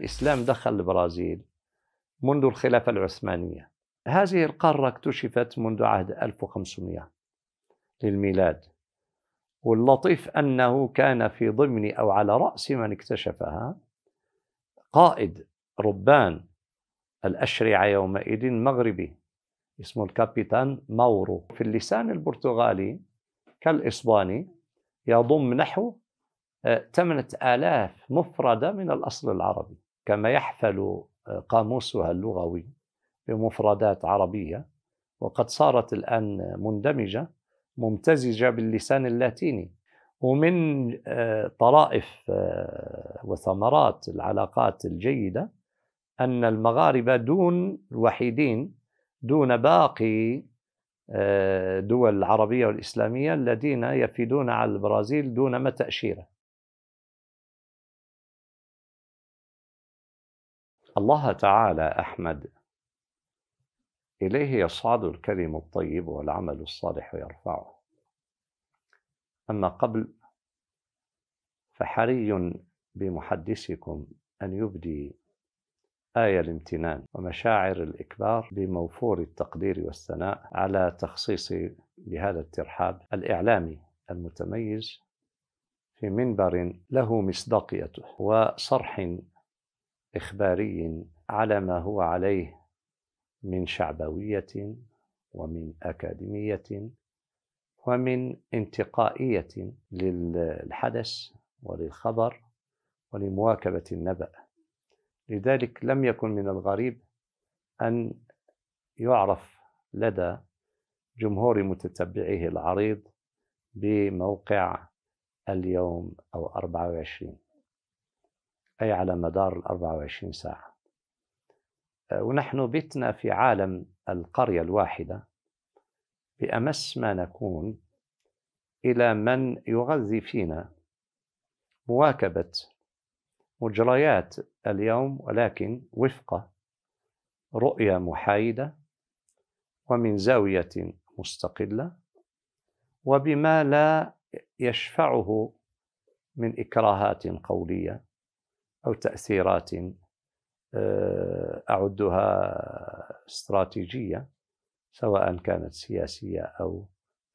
الإسلام دخل البرازيل منذ الخلافة العثمانية هذه القارة اكتشفت منذ عهد 1500 للميلاد واللطيف أنه كان في ضمن أو على رأس من اكتشفها قائد ربان الأشرعة يومئذ مغربي اسمه الكابيتان ماورو في اللسان البرتغالي كالإسباني يضم نحو 8000 آه، مفردة من الأصل العربي كما يحفل آه، قاموسها اللغوي بمفردات عربية وقد صارت الآن مندمجة ممتزجة باللسان اللاتيني ومن آه، طرائف آه، وثمرات العلاقات الجيدة أن المغاربة دون الوحيدين دون باقي دول العربية والإسلامية الذين يفيدون على البرازيل دون ما تأشيره الله تعالى أحمد إليه يصعد الكلم الطيب والعمل الصالح يرفعه أما قبل فحري بمحدثكم أن يبدي آية الامتنان ومشاعر الإكبار بموفور التقدير والثناء على تخصيص بهذا الترحاب الإعلامي المتميز في منبر له مصداقيته وصرح إخباري على ما هو عليه من شعبوية ومن أكاديمية ومن انتقائية للحدث وللخبر ولمواكبة النبأ لذلك لم يكن من الغريب أن يعرف لدى جمهور متتبعيه العريض بموقع اليوم أو 24 أي على مدار الأربعة 24 ساعة آه، ونحن بتنا في عالم القرية الواحدة بأمس ما نكون إلى من يغذي فينا مواكبة مجريات اليوم ولكن وفق رؤية محايدة ومن زاوية مستقلة وبما لا يشفعه من إكراهات قولية أو تأثيرات آه، أعدها استراتيجية سواء كانت سياسية أو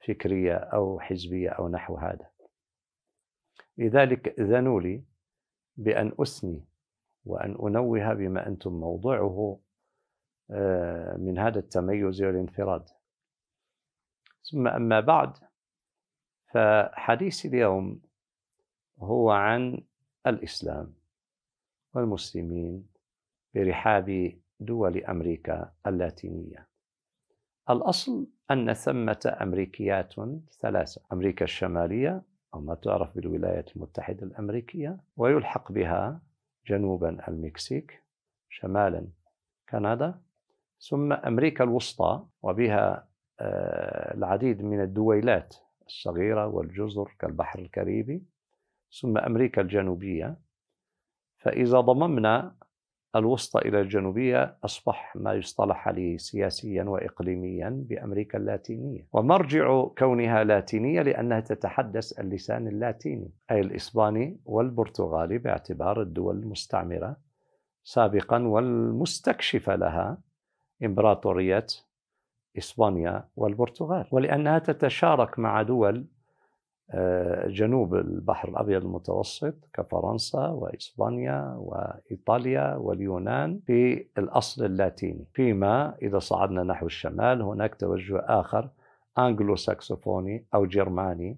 فكرية أو حزبية أو نحو هذا لذلك ذنوا لي بأن أثني وأن أنوه بما أنتم موضوعه آه، من هذا التميز والانفراد ثم أما بعد فحديث اليوم هو عن الإسلام والمسلمين برحاب دول أمريكا اللاتينية الأصل أن ثمة أمريكيات ثلاثة أمريكا الشمالية أو ما تعرف بالولايات المتحدة الأمريكية ويلحق بها جنوبا المكسيك شمالا كندا ثم أمريكا الوسطى وبها آه، العديد من الدويلات الصغيرة والجزر كالبحر الكاريبي ثم أمريكا الجنوبية فإذا ضممنا الوسطى إلى الجنوبية أصبح ما يصطلح عليه سياسيا وإقليميا بأمريكا اللاتينية ومرجع كونها لاتينية لأنها تتحدث اللسان اللاتيني أي الإسباني والبرتغالي باعتبار الدول المستعمرة سابقا والمستكشفة لها إمبراطورية إسبانيا والبرتغال ولأنها تتشارك مع دول آه، جنوب البحر الابيض المتوسط كفرنسا واسبانيا وايطاليا واليونان في الاصل اللاتيني، فيما اذا صعدنا نحو الشمال هناك توجه اخر انجلو ساكسفوني او جرماني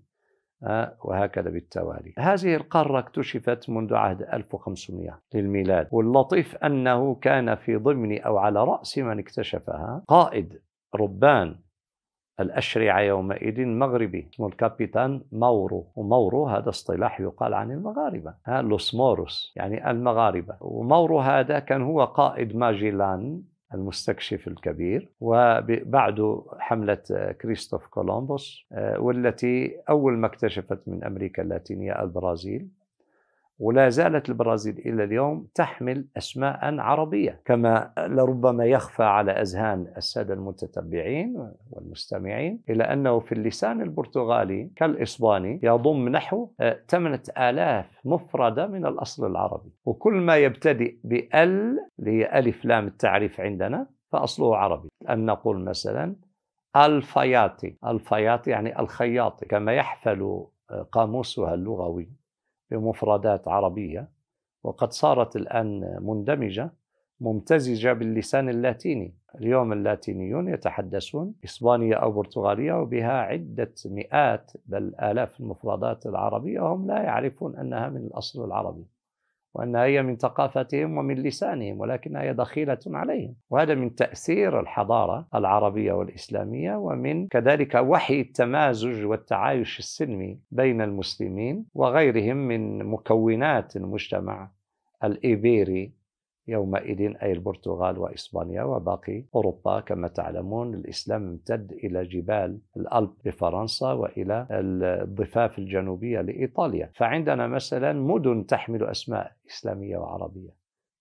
آه، وهكذا بالتوالي. هذه القاره اكتشفت منذ عهد 1500 للميلاد، واللطيف انه كان في ضمن او على راس من اكتشفها قائد ربان الأشرعة يومئذ مغربي اسمه الكابيتان مورو ومورو هذا اصطلاح يقال عن المغاربة ها لوس موروس يعني المغاربة ومورو هذا كان هو قائد ماجيلان المستكشف الكبير وبعده حملة كريستوف كولومبوس آه، والتي أول ما اكتشفت من أمريكا اللاتينية البرازيل ولا زالت البرازيل الى اليوم تحمل اسماء عربيه كما لربما يخفى على اذهان الساده المتتبعين والمستمعين الى انه في اللسان البرتغالي كالاسباني يضم نحو 8000 آه، مفرده من الاصل العربي وكل ما يبتدئ بال اللي هي الف لام التعريف عندنا فاصله عربي ان نقول مثلا الفياطي الفياطي يعني الخياطي كما يحفل آه، قاموسها اللغوي بمفردات عربية وقد صارت الآن مندمجة ممتزجة باللسان اللاتيني اليوم اللاتينيون يتحدثون إسبانية أو برتغالية وبها عدة مئات بل آلاف المفردات العربية وهم لا يعرفون أنها من الأصل العربي وأنها هي من ثقافتهم ومن لسانهم ولكنها هي دخيلة عليهم وهذا من تأثير الحضارة العربية والإسلامية ومن كذلك وحي التمازج والتعايش السلمي بين المسلمين وغيرهم من مكونات المجتمع الإيبيري يومئذ أي البرتغال وإسبانيا وباقي أوروبا كما تعلمون الإسلام امتد إلى جبال الألب بفرنسا وإلى الضفاف الجنوبية لإيطاليا فعندنا مثلا مدن تحمل أسماء إسلامية وعربية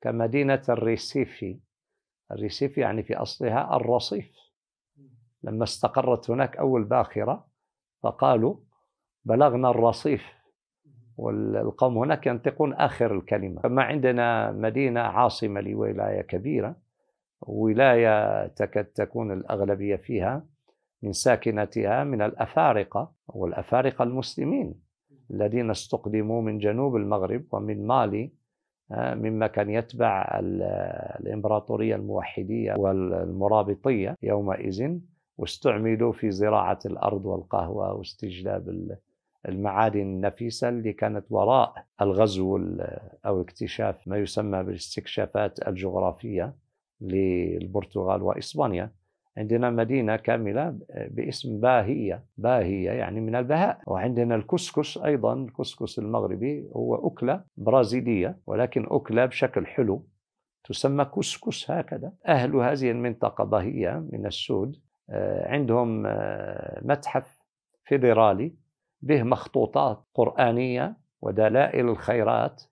كمدينة الريسيفي الريسيفي يعني في أصلها الرصيف لما استقرت هناك أول باخرة فقالوا بلغنا الرصيف والقوم هناك ينطقون آخر الكلمة فما عندنا مدينة عاصمة لولاية كبيرة ولاية تكاد تكون الأغلبية فيها من ساكنتها من الأفارقة والأفارقة المسلمين الذين استقدموا من جنوب المغرب ومن مالي آه، مما كان يتبع الإمبراطورية الموحدية والمرابطية يومئذ واستعملوا في زراعة الأرض والقهوة واستجلاب المعادن النفيسة اللي كانت وراء الغزو أو اكتشاف ما يسمى بالاستكشافات الجغرافية للبرتغال وإسبانيا عندنا مدينة كاملة باسم باهية باهية يعني من البهاء وعندنا الكسكس أيضا الكسكس المغربي هو أكلة برازيلية ولكن أكلة بشكل حلو تسمى كسكس هكذا أهل هذه المنطقة باهية من السود آه، عندهم آه، متحف فيدرالي به مخطوطات قرآنية ودلائل الخيرات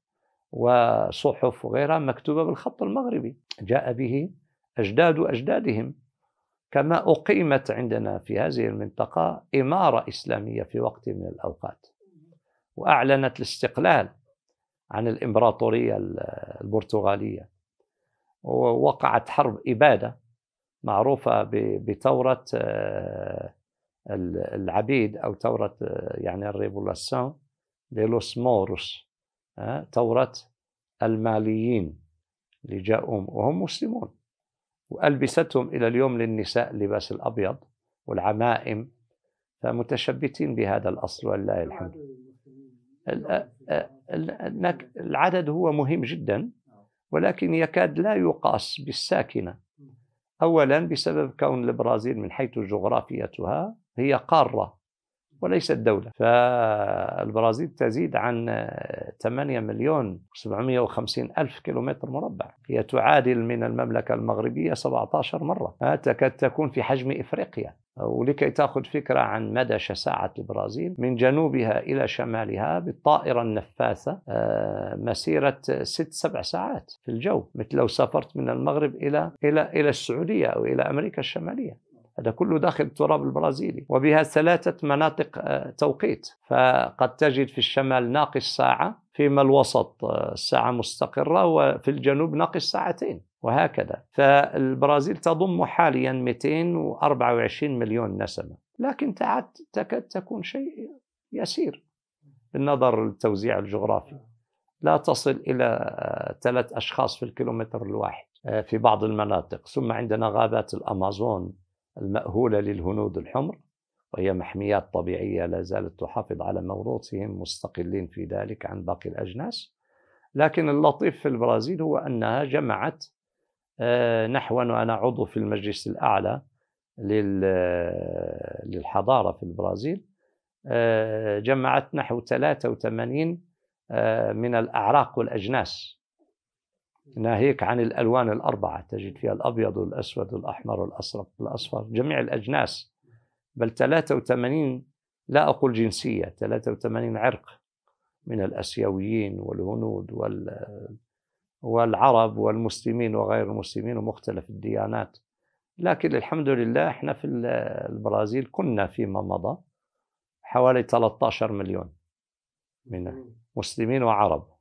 وصحف وغيرها مكتوبة بالخط المغربي جاء به أجداد أجدادهم كما أقيمت عندنا في هذه المنطقة إمارة إسلامية في وقت من الأوقات وأعلنت الاستقلال عن الإمبراطورية البرتغالية ووقعت حرب إبادة معروفة بثورة آه، العبيد او توره يعني الريفولاسيون دي لوس موروس توره الماليين اللي جاءوا وهم مسلمون والبستهم الى اليوم للنساء اللباس الابيض والعمائم فمتشبتين بهذا الاصل ولله الحمد العدد هو مهم جدا ولكن يكاد لا يقاس بالساكنه اولا بسبب كون البرازيل من حيث جغرافيتها هي قارة وليست دولة فالبرازيل تزيد عن 8 مليون و750 ألف كيلومتر مربع هي تعادل من المملكة المغربية 17 مرة تكاد تكون في حجم إفريقيا ولكي تأخذ فكرة عن مدى شساعة البرازيل من جنوبها إلى شمالها بالطائرة النفاثة مسيرة ست سبع ساعات في الجو مثل لو سافرت من المغرب إلى إلى إلى السعودية أو إلى أمريكا الشمالية هذا كله داخل التراب البرازيلي وبها ثلاثة مناطق آه، توقيت فقد تجد في الشمال ناقص ساعة فيما الوسط الساعة آه، مستقرة وفي الجنوب ناقص ساعتين وهكذا فالبرازيل تضم حاليا 224 مليون نسمة لكن تعد تكاد تكون شيء يسير بالنظر للتوزيع الجغرافي لا تصل إلى آه، ثلاث أشخاص في الكيلومتر الواحد في بعض المناطق ثم عندنا غابات الأمازون المأهولة للهنود الحمر وهي محميات طبيعية لا زالت تحافظ على موروثهم مستقلين في ذلك عن باقي الأجناس لكن اللطيف في البرازيل هو أنها جمعت آه، نحو أنا عضو في المجلس الأعلى للحضارة في البرازيل آه، جمعت نحو 83 آه، من الأعراق والأجناس ناهيك عن الألوان الأربعة تجد فيها الأبيض والأسود والأحمر والاصفر والأصفر جميع الأجناس بل 83 لا أقول جنسية 83 عرق من الأسيويين والهنود وال والعرب والمسلمين وغير المسلمين ومختلف الديانات لكن الحمد لله احنا في البرازيل كنا فيما مضى حوالي 13 مليون من مسلمين وعرب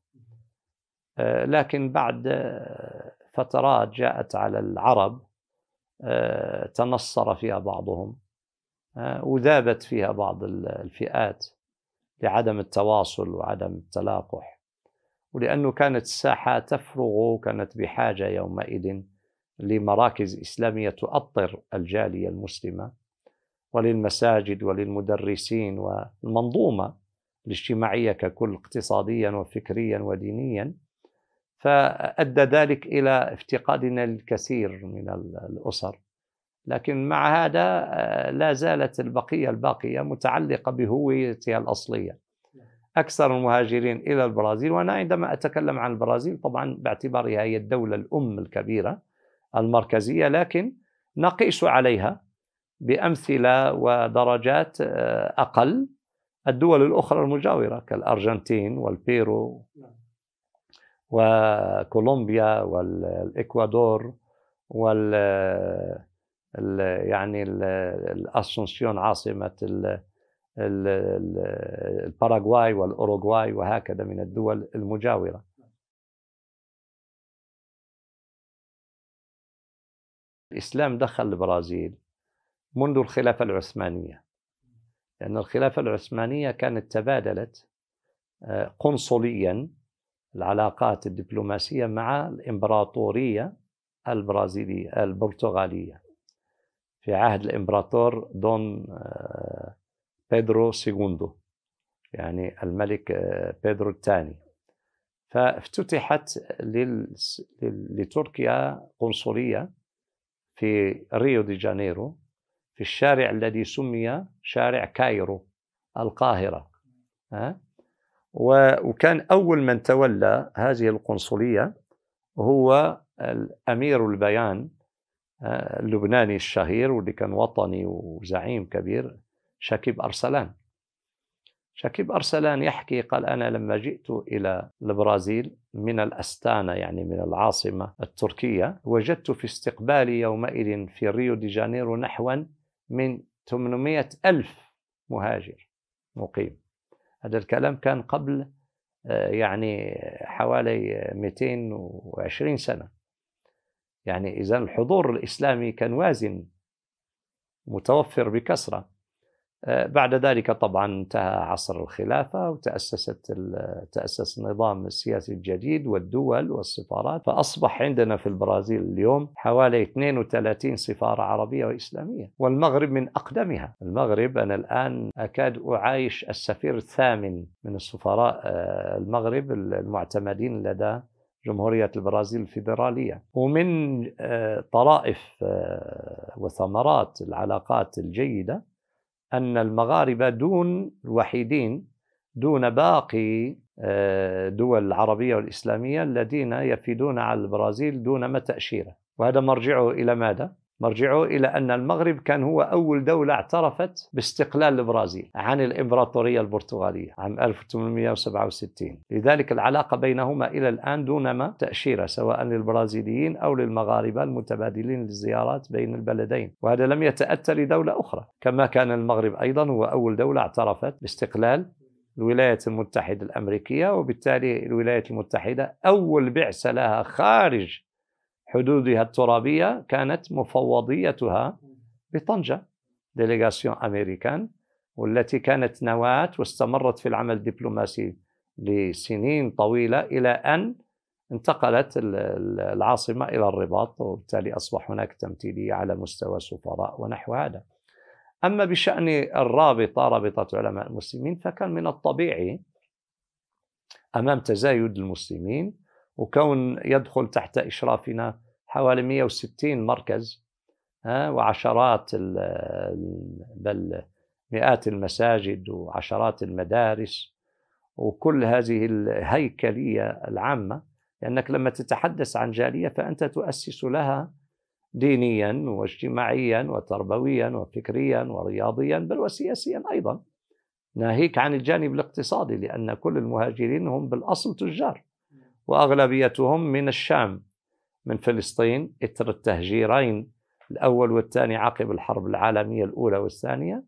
آه، لكن بعد آه، فترات جاءت على العرب آه، تنصر فيها بعضهم وذابت فيها بعض الفئات لعدم التواصل وعدم التلاقح ولأنه كانت الساحة تفرغ كانت بحاجة يومئذ لمراكز إسلامية تؤطر الجالية المسلمة وللمساجد وللمدرسين والمنظومة الاجتماعية ككل اقتصاديا وفكريا ودينيا فأدى ذلك إلى افتقادنا الكثير من الأسر لكن مع هذا آه، لا زالت البقية الباقية متعلقة بهويتها الأصلية أكثر المهاجرين إلى البرازيل وأنا عندما أتكلم عن البرازيل طبعا باعتبارها هي الدولة الأم الكبيرة المركزية لكن نقيس عليها بأمثلة ودرجات آه، أقل الدول الأخرى المجاورة كالأرجنتين والبيرو نعم. وكولومبيا والاكوادور وال يعني الاسونسيون عاصمه الباراغواي والاوروغواي وهكذا من الدول المجاوره الاسلام دخل البرازيل منذ الخلافه العثمانيه لان الخلافه العثمانيه كانت تبادلت آه، قنصليا العلاقات الدبلوماسية مع الإمبراطورية البرازيلية البرتغالية في عهد الإمبراطور دون آه، بيدرو سيغوندو يعني الملك آه، بيدرو الثاني فافتتحت لتركيا قنصلية في ريو دي جانيرو في الشارع الذي سمي شارع كايرو القاهرة وكان أول من تولى هذه القنصلية هو الأمير البيان آه، اللبناني الشهير واللي كان وطني وزعيم كبير شكيب أرسلان شكيب أرسلان يحكي قال أنا لما جئت إلى البرازيل من الأستانة يعني من العاصمة التركية وجدت في استقبالي يومئذ في ريو دي جانيرو نحوا من 800 ألف مهاجر مقيم هذا الكلام كان قبل آه، يعني حوالي 220 سنة يعني إذا الحضور الإسلامي كان وازن متوفر بكثرة آه، بعد ذلك طبعا انتهى عصر الخلافه وتاسست تاسس النظام السياسي الجديد والدول والسفارات فاصبح عندنا في البرازيل اليوم حوالي 32 سفاره عربيه واسلاميه والمغرب من اقدمها، المغرب انا الان اكاد اعايش السفير الثامن من السفراء آه، المغرب المعتمدين لدى جمهورية البرازيل الفيدرالية ومن آه، طرائف وثمرات العلاقات الجيدة أن المغاربة دون الوحيدين دون باقي آه، دول العربية والإسلامية الذين يفيدون على البرازيل دون ما تأشيره وهذا مرجعه إلى ماذا؟ مرجعه إلى أن المغرب كان هو أول دولة اعترفت باستقلال البرازيل عن الإمبراطورية البرتغالية عام 1867 لذلك العلاقة بينهما إلى الآن دونما تأشيرة سواء للبرازيليين أو للمغاربة المتبادلين للزيارات بين البلدين وهذا لم يتأتى لدولة أخرى كما كان المغرب أيضا هو أول دولة اعترفت باستقلال الولايات المتحدة الأمريكية وبالتالي الولايات المتحدة أول بعثة لها خارج حدودها الترابية كانت مفوضيتها بطنجة ديليغاسيون أمريكان والتي كانت نواة واستمرت في العمل الدبلوماسي لسنين طويلة إلى أن انتقلت العاصمة إلى الرباط وبالتالي أصبح هناك تمثيلية على مستوى سفراء ونحو هذا أما بشأن الرابطة رابطة علماء المسلمين فكان من الطبيعي أمام تزايد المسلمين وكون يدخل تحت إشرافنا حوالي 160 مركز وعشرات بل مئات المساجد وعشرات المدارس وكل هذه الهيكلية العامة لأنك لما تتحدث عن جالية فأنت تؤسس لها دينيا واجتماعيا وتربويا وفكريا ورياضيا بل وسياسيا أيضا ناهيك عن الجانب الاقتصادي لأن كل المهاجرين هم بالأصل تجار وأغلبيتهم من الشام من فلسطين إثر التهجيرين الأول والثاني عقب الحرب العالمية الأولى والثانية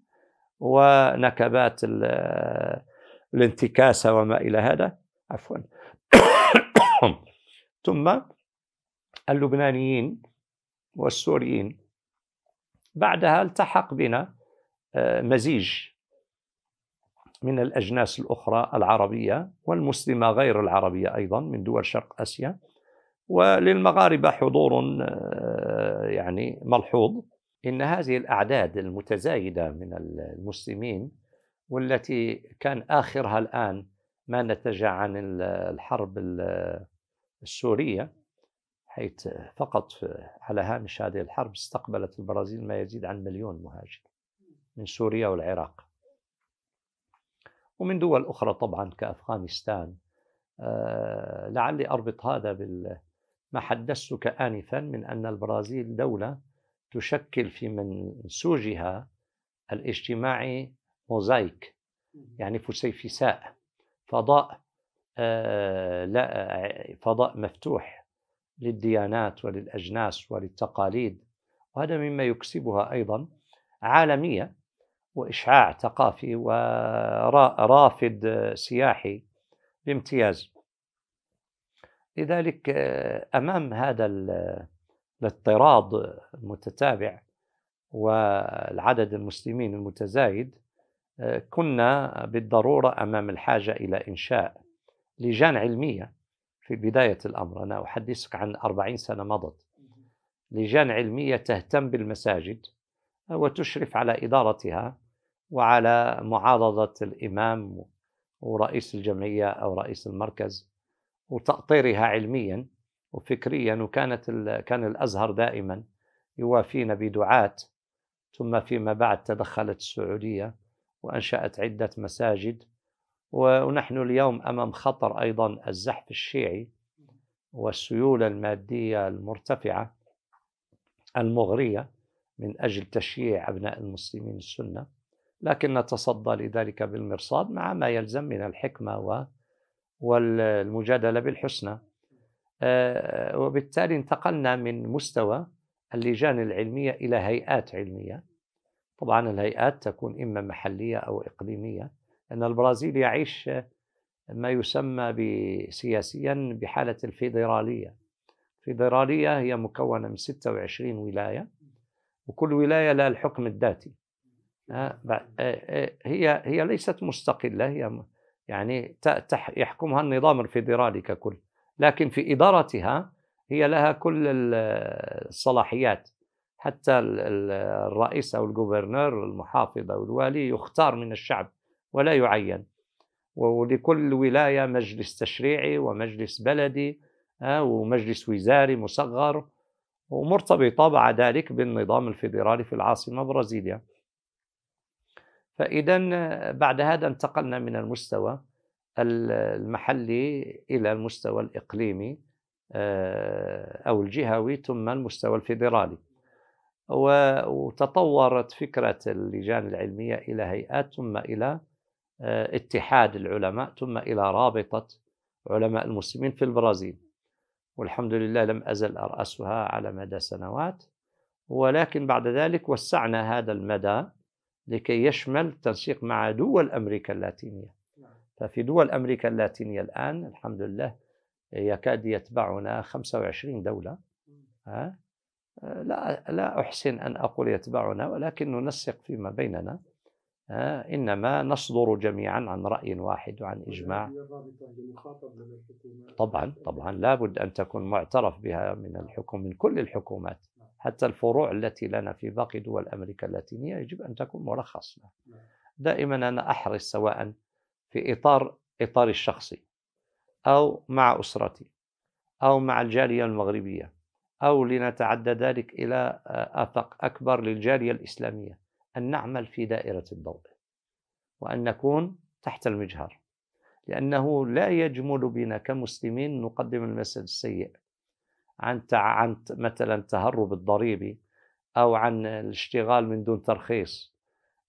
ونكبات الانتكاسة وما إلى هذا عفوا ثم اللبنانيين والسوريين بعدها التحق بنا آه، مزيج من الأجناس الأخرى العربية والمسلمة غير العربية أيضا من دول شرق آسيا وللمغاربة حضور آه، يعني ملحوظ إن هذه الأعداد المتزايدة من المسلمين والتي كان آخرها الآن ما نتج عن الحرب السورية حيث فقط على هامش هذه الحرب استقبلت البرازيل ما يزيد عن مليون مهاجر من سوريا والعراق ومن دول أخرى طبعا كأفغانستان آه، لعلي أربط هذا بال ما حدثتك آنفا من أن البرازيل دولة تشكل في منسوجها الاجتماعي موزايك يعني فسيفساء فضاء آه لا فضاء مفتوح للديانات وللأجناس وللتقاليد وهذا مما يكسبها أيضا عالمية وإشعاع ثقافي ورافد سياحي بامتياز لذلك امام هذا الاضطراد المتتابع والعدد المسلمين المتزايد كنا بالضروره امام الحاجه الى انشاء لجان علميه في بدايه الامر انا احدثك عن 40 سنه مضت لجان علميه تهتم بالمساجد وتشرف على ادارتها وعلى معارضه الامام ورئيس الجمعيه او رئيس المركز وتأطيرها علميا وفكريا وكانت كان الأزهر دائما يوافينا بدعاة ثم فيما بعد تدخلت السعودية وأنشأت عدة مساجد ونحن اليوم أمام خطر أيضا الزحف الشيعي والسيولة المادية المرتفعة المغرية من أجل تشييع أبناء المسلمين السنة لكن نتصدى لذلك بالمرصاد مع ما يلزم من الحكمة و والمجادله بالحسنى آه، وبالتالي انتقلنا من مستوى اللجان العلميه الى هيئات علميه طبعا الهيئات تكون اما محليه او اقليميه لان البرازيل يعيش ما يسمى سياسيا بحاله الفيدراليه الفيدراليه هي مكونه من 26 ولايه وكل ولايه لها الحكم الذاتي آه، آه، هي هي ليست مستقله هي يعني يحكمها النظام الفيدرالي ككل لكن في إدارتها هي لها كل الصلاحيات حتى الرئيس أو الجوفرنر المحافظ أو الوالي يختار من الشعب ولا يعين ولكل ولاية مجلس تشريعي ومجلس بلدي آه، ومجلس وزاري مصغر ومرتبطة بعد ذلك بالنظام الفيدرالي في العاصمة برازيليا فإذا آه، بعد هذا انتقلنا من المستوى المحلي إلى المستوى الإقليمي آه، أو الجهوي ثم المستوى الفيدرالي وتطورت فكرة اللجان العلمية إلى هيئات ثم إلى آه، اتحاد العلماء ثم إلى رابطة علماء المسلمين في البرازيل والحمد لله لم أزل أرأسها على مدى سنوات ولكن بعد ذلك وسعنا هذا المدى لكي يشمل التنسيق مع دول أمريكا اللاتينية نعم. ففي دول أمريكا اللاتينية الآن الحمد لله يكاد يتبعنا 25 دولة ها؟ لا لا أحسن أن أقول يتبعنا ولكن ننسق فيما بيننا إنما نصدر جميعا عن رأي واحد وعن إجماع طبعا طبعا لابد أن تكون معترف بها من الحكم من كل الحكومات حتى الفروع التي لنا في باقي دول أمريكا اللاتينية يجب أن تكون مرخص لها دائما أنا أحرص سواء في إطار إطاري الشخصي أو مع أسرتي أو مع الجالية المغربية أو لنتعدى ذلك إلى آه، آفاق أكبر للجالية الإسلامية أن نعمل في دائرة الضوء وأن نكون تحت المجهر لأنه لا يجمل بنا كمسلمين نقدم المثل السيء عن عن مثلا تهرب الضريبي او عن الاشتغال من دون ترخيص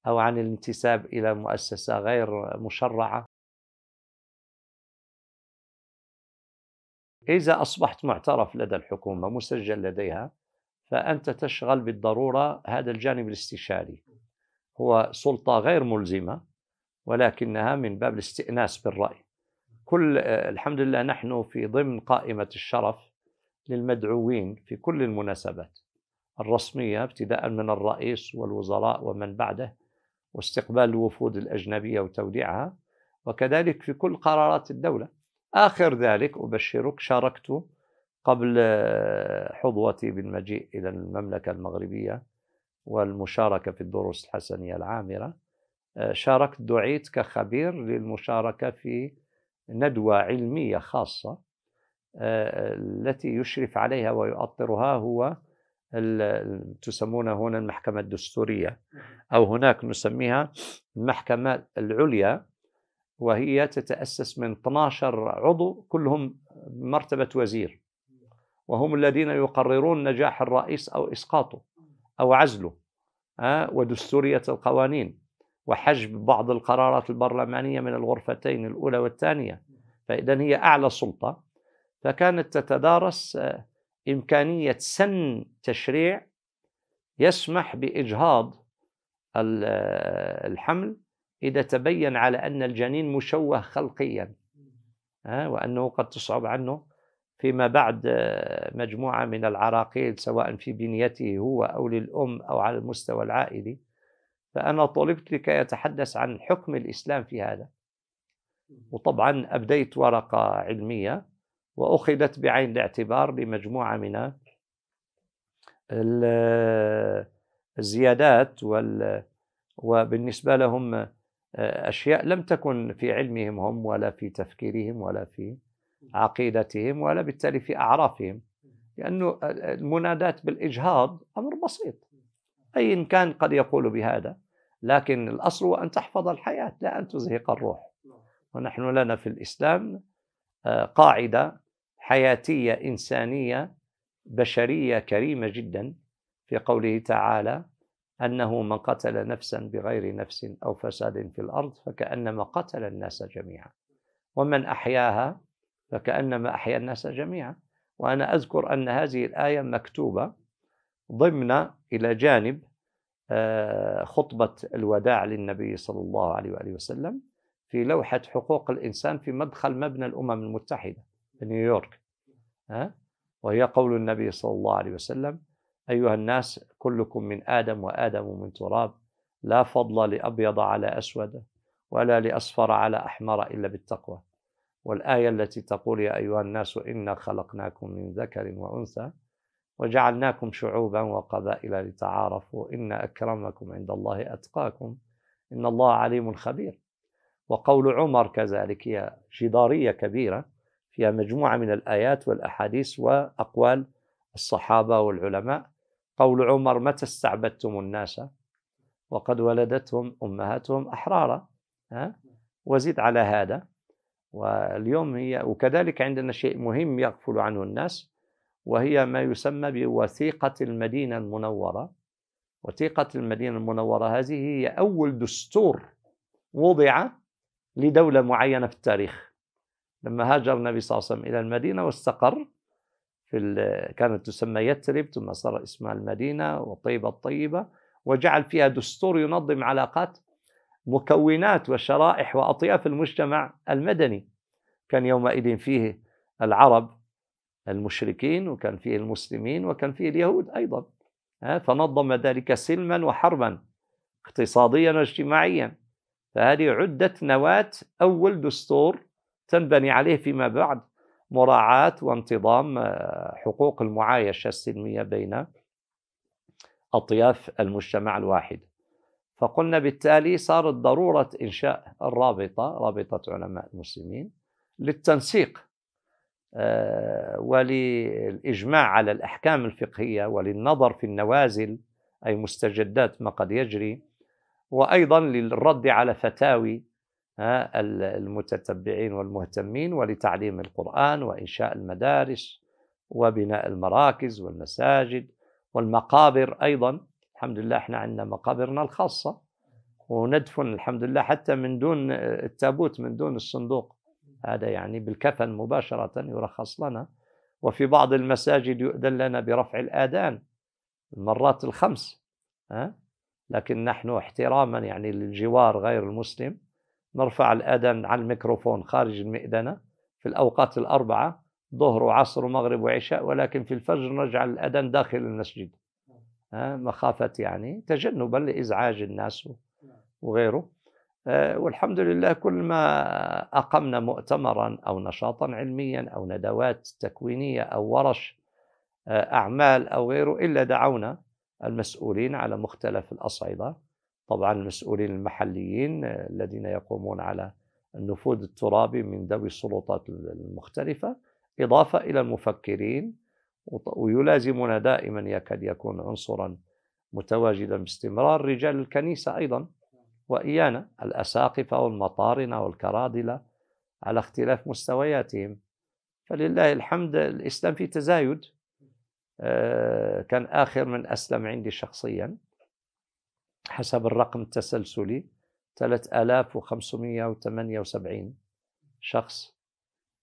او عن الانتساب الى مؤسسه غير مشرعه اذا اصبحت معترف لدى الحكومه مسجل لديها فانت تشغل بالضروره هذا الجانب الاستشاري هو سلطه غير ملزمه ولكنها من باب الاستئناس بالراي كل آه، الحمد لله نحن في ضمن قائمه الشرف للمدعوين في كل المناسبات الرسمية ابتداء من الرئيس والوزراء ومن بعده واستقبال الوفود الأجنبية وتوديعها وكذلك في كل قرارات الدولة آخر ذلك أبشرك شاركت قبل آه، حظوتي بالمجيء إلى المملكة المغربية والمشاركة في الدروس الحسنية العامرة آه، شاركت دعيت كخبير للمشاركة في ندوة علمية خاصة التي يشرف عليها ويؤطرها هو تسمونها هنا المحكمة الدستورية أو هناك نسميها المحكمة العليا وهي تتأسس من 12 عضو كلهم مرتبة وزير وهم الذين يقررون نجاح الرئيس أو إسقاطه أو عزله آه، ودستورية القوانين وحجب بعض القرارات البرلمانية من الغرفتين الأولى والثانية فإذا هي أعلى سلطة فكانت تتدارس آه، إمكانية سن تشريع يسمح بإجهاض آه، الحمل إذا تبين على أن الجنين مشوه خلقيا آه، وأنه قد تصعب عنه فيما بعد مجموعة من العراقيل سواء في بنيته هو أو للأم أو على المستوى العائلي فأنا طلبت لكي أتحدث عن حكم الإسلام في هذا وطبعا أبديت ورقة علمية واخذت بعين الاعتبار بمجموعه من الزيادات وال وبالنسبه لهم آه، اشياء لم تكن في علمهم هم ولا في تفكيرهم ولا في عقيدتهم ولا بالتالي في اعرافهم لانه المنادات بالاجهاض امر بسيط اي كان قد يقول بهذا لكن الاصل هو ان تحفظ الحياه لا ان تزهق الروح نعم. ونحن لنا في الاسلام آه، قاعده حياتيه انسانيه بشريه كريمه جدا في قوله تعالى انه من قتل نفسا بغير نفس او فساد في الارض فكانما قتل الناس جميعا ومن احياها فكانما احيا الناس جميعا وانا اذكر ان هذه الايه مكتوبه ضمن الى جانب آه، خطبه الوداع للنبي صلى الله عليه واله وسلم في لوحه حقوق الانسان في مدخل مبنى الامم المتحده نيويورك ها وهي قول النبي صلى الله عليه وسلم أيها الناس كلكم من آدم وآدم من تراب لا فضل لأبيض على أسود ولا لأصفر على أحمر إلا بالتقوى والآية التي تقول يا أيها الناس إنا خلقناكم من ذكر وأنثى وجعلناكم شعوبا وقبائل لتعارفوا إن أكرمكم عند الله أتقاكم إن الله عليم خبير وقول عمر كذلك هي جدارية كبيرة فيها مجموعة من الآيات والأحاديث وأقوال الصحابة والعلماء قول عمر متى استعبدتم الناس وقد ولدتهم أمهاتهم أحرارا ها؟ وزد على هذا واليوم هي وكذلك عندنا شيء مهم يغفل عنه الناس وهي ما يسمى بوثيقة المدينة المنورة وثيقة المدينة المنورة هذه هي أول دستور وضع لدولة معينة في التاريخ لما هاجر النبي صلى الله عليه وسلم إلى المدينة واستقر في كانت تسمى يثرب ثم صار اسمها المدينة وطيبة الطيبة وجعل فيها دستور ينظم علاقات مكونات وشرائح وأطياف المجتمع المدني كان يومئذ فيه العرب المشركين وكان فيه المسلمين وكان فيه اليهود أيضا فنظم ذلك سلما وحربا اقتصاديا واجتماعيا فهذه عدة نواة أول دستور تنبني عليه فيما بعد مراعاة وانتظام آه، حقوق المعايشة السلمية بين أطياف المجتمع الواحد فقلنا بالتالي صارت ضرورة إنشاء الرابطة رابطة علماء المسلمين للتنسيق آه، وللإجماع على الأحكام الفقهية وللنظر في النوازل أي مستجدات ما قد يجري وأيضا للرد على فتاوي المتتبعين والمهتمين ولتعليم القرآن وإنشاء المدارس وبناء المراكز والمساجد والمقابر أيضا الحمد لله احنا عندنا مقابرنا الخاصة وندفن الحمد لله حتى من دون التابوت من دون الصندوق هذا يعني بالكفن مباشرة يرخص لنا وفي بعض المساجد يؤذن لنا برفع الآذان المرات الخمس ها؟ لكن نحن احتراما يعني للجوار غير المسلم نرفع الاذان على الميكروفون خارج المئذنة في الأوقات الأربعة ظهر وعصر ومغرب وعشاء ولكن في الفجر نجعل الأذان داخل المسجد مخافة يعني تجنبا لإزعاج الناس وغيره آه، والحمد لله كل ما أقمنا مؤتمرا أو نشاطا علميا أو ندوات تكوينية أو ورش آه، أعمال أو غيره إلا دعونا المسؤولين على مختلف الأصعدة طبعا المسؤولين المحليين آه، الذين يقومون على النفوذ الترابي من ذوي السلطات المختلفة إضافة إلى المفكرين ويلازمنا دائما يكاد يكون عنصرا متواجدا باستمرار رجال الكنيسة أيضا وإيانا الأساقفة والمطارنة والكرادلة على اختلاف مستوياتهم فلله الحمد الإسلام في تزايد آه، كان آخر من أسلم عندي شخصيا حسب الرقم التسلسلي 3578 شخص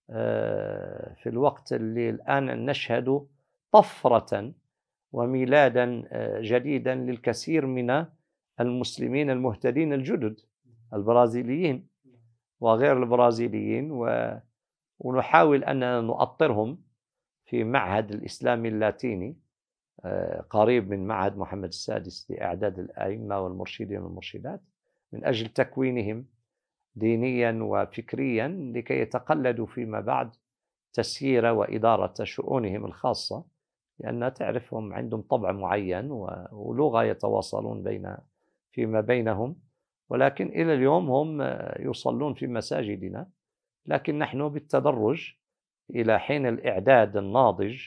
آه، في الوقت اللي الآن نشهد طفرة وميلادا آه، جديدا للكثير من المسلمين المهتدين الجدد البرازيليين وغير البرازيليين و... ونحاول أننا نؤطرهم في معهد الإسلام اللاتيني قريب من معهد محمد السادس لإعداد الأئمة والمرشدين والمرشدات من أجل تكوينهم دينيا وفكريا لكي يتقلدوا فيما بعد تسيير وإدارة شؤونهم الخاصة لأن تعرفهم عندهم طبع معين ولغة يتواصلون بين فيما بينهم ولكن إلى اليوم هم يصلون في مساجدنا لكن نحن بالتدرج إلى حين الإعداد الناضج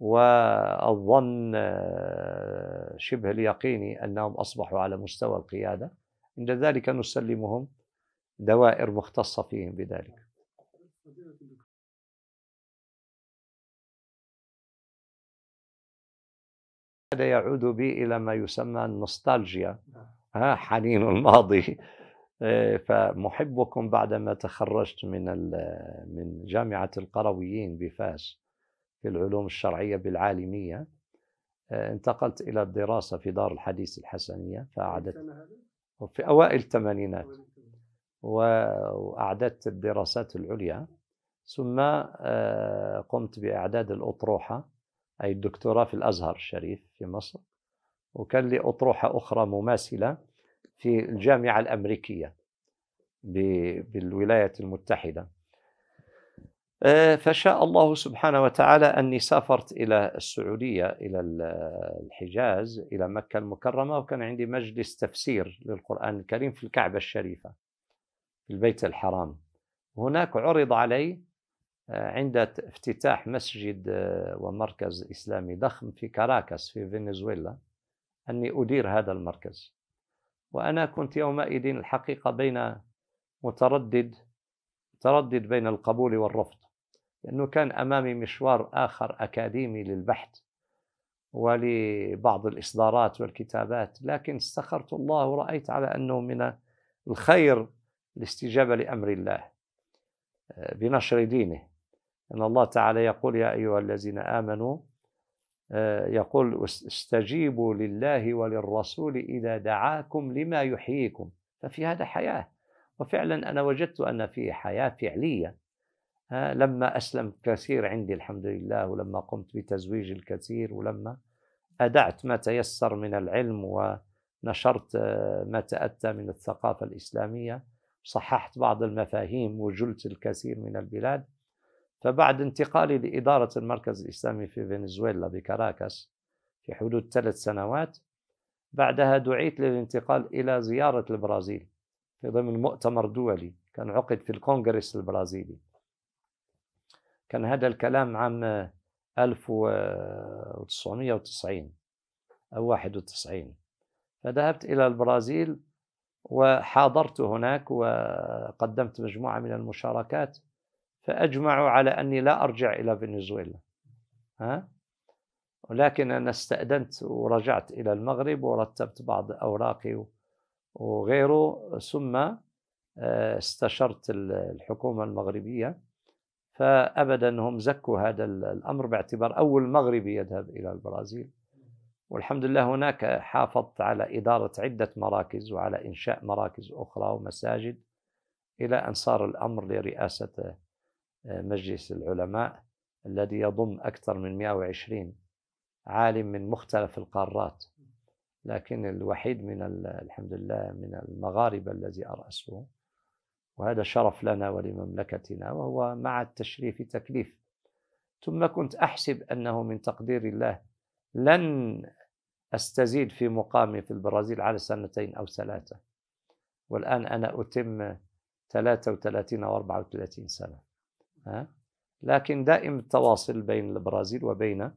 والظن آه، شبه اليقيني أنهم أصبحوا على مستوى القيادة عند ذلك نسلمهم دوائر مختصة فيهم بذلك هذا يعود بي إلى ما يسمى النوستالجيا نعم. ها حنين الماضي آه، فمحبكم بعدما تخرجت من من جامعة القرويين بفاس في العلوم الشرعية بالعالمية آه، انتقلت إلى الدراسة في دار الحديث الحسنية فأعدت في أوائل الثمانينات وأعددت الدراسات العليا ثم آه، قمت بإعداد الأطروحة أي الدكتوراه في الأزهر الشريف في مصر وكان لي أطروحة أخرى مماثلة في الجامعة الأمريكية بالولايات المتحدة آه، فشاء الله سبحانه وتعالى أني سافرت إلى السعودية إلى الحجاز إلى مكة المكرمة وكان عندي مجلس تفسير للقرآن الكريم في الكعبة الشريفة في البيت الحرام هناك عرض علي آه، عند افتتاح مسجد آه، ومركز إسلامي ضخم في كاراكاس في فنزويلا أني أدير هذا المركز وأنا كنت يومئذ الحقيقة بين متردد تردد بين القبول والرفض لأنه كان أمامي مشوار آخر أكاديمي للبحث ولبعض الإصدارات والكتابات لكن استخرت الله ورأيت على أنه من الخير الاستجابة لأمر الله آه، بنشر دينه أن الله تعالى يقول يا أيها الذين آمنوا آه، يقول استجيبوا لله وللرسول إذا دعاكم لما يحييكم ففي هذا حياة وفعلا أنا وجدت أن فيه حياة فعلية لما أسلم كثير عندي الحمد لله ولما قمت بتزويج الكثير ولما أدعت ما تيسر من العلم ونشرت آه، ما تأتى من الثقافة الإسلامية صححت بعض المفاهيم وجلت الكثير من البلاد فبعد انتقالي لإدارة المركز الإسلامي في فنزويلا بكاراكاس في حدود ثلاث سنوات بعدها دعيت للانتقال إلى زيارة البرازيل في ضمن مؤتمر دولي كان عقد في الكونغرس البرازيلي كان هذا الكلام عام 1990 أو 91 فذهبت إلى البرازيل وحاضرت هناك وقدمت مجموعة من المشاركات فأجمعوا على أني لا أرجع إلى فنزويلا ها؟ ولكن أنا استأذنت ورجعت إلى المغرب ورتبت بعض أوراقي وغيره ثم آه، استشرت الحكومة المغربية فابدا هم زكوا هذا الامر باعتبار اول مغربي يذهب الى البرازيل والحمد لله هناك حافظت على اداره عده مراكز وعلى انشاء مراكز اخرى ومساجد الى ان صار الامر لرئاسه آه، مجلس العلماء الذي يضم اكثر من 120 عالم من مختلف القارات لكن الوحيد من الحمد لله من المغاربه الذي اراسه وهذا شرف لنا ولمملكتنا وهو مع التشريف تكليف ثم كنت أحسب أنه من تقدير الله لن أستزيد في مقامي في البرازيل على سنتين أو ثلاثة والآن أنا أتم 33 و 34 سنة ها؟ لكن دائم التواصل بين البرازيل وبين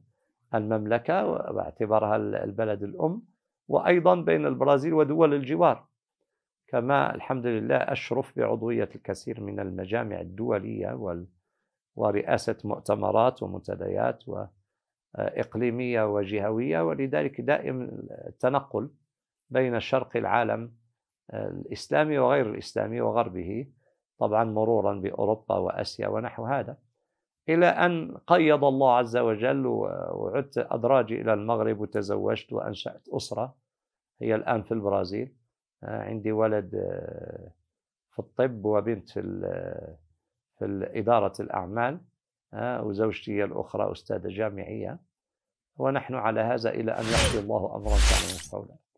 المملكة واعتبرها البلد الأم وأيضا بين البرازيل ودول الجوار كما الحمد لله أشرف بعضوية الكثير من المجامع الدولية ورئاسة مؤتمرات ومنتديات وإقليمية وجهوية ولذلك دائم التنقل بين شرق العالم الإسلامي وغير الإسلامي وغربه طبعا مرورا بأوروبا وأسيا ونحو هذا إلى أن قيض الله عز وجل وعدت أدراجي إلى المغرب وتزوجت وأنشأت أسرة هي الآن في البرازيل عندي ولد آه، في الطب وبنت في آه، في إدارة الأعمال آه، وزوجتي هي الأخرى أستاذة جامعية ونحن على هذا إلى أن يقضي الله أمرا كان مفعولا